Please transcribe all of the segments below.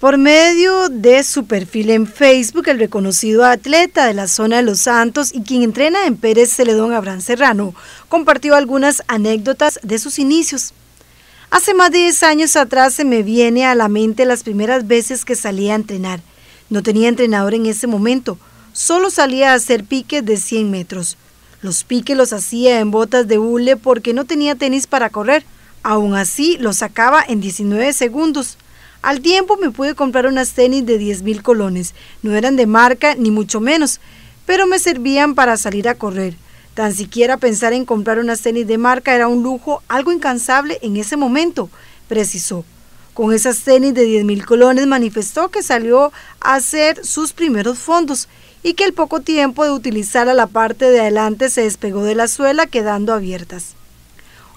Por medio de su perfil en Facebook, el reconocido atleta de la zona de Los Santos y quien entrena en Pérez Celedón Abraham Serrano, compartió algunas anécdotas de sus inicios. Hace más de 10 años atrás se me viene a la mente las primeras veces que salía a entrenar. No tenía entrenador en ese momento, solo salía a hacer piques de 100 metros. Los piques los hacía en botas de hule porque no tenía tenis para correr. Aún así, los sacaba en 19 segundos. Al tiempo me pude comprar unas tenis de 10.000 mil colones. No eran de marca, ni mucho menos, pero me servían para salir a correr. Tan siquiera pensar en comprar unas tenis de marca era un lujo, algo incansable en ese momento, precisó. Con esas tenis de 10.000 mil colones manifestó que salió a hacer sus primeros fondos y que el poco tiempo de utilizar a la parte de adelante se despegó de la suela quedando abiertas.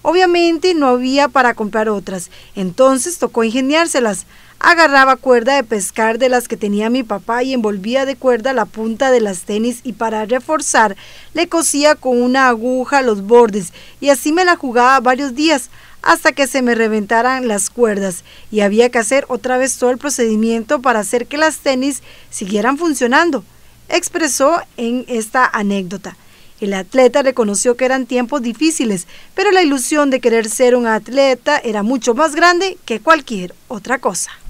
Obviamente no había para comprar otras, entonces tocó ingeniárselas. Agarraba cuerda de pescar de las que tenía mi papá y envolvía de cuerda la punta de las tenis y para reforzar le cosía con una aguja los bordes y así me la jugaba varios días hasta que se me reventaran las cuerdas y había que hacer otra vez todo el procedimiento para hacer que las tenis siguieran funcionando, expresó en esta anécdota. El atleta reconoció que eran tiempos difíciles, pero la ilusión de querer ser un atleta era mucho más grande que cualquier otra cosa.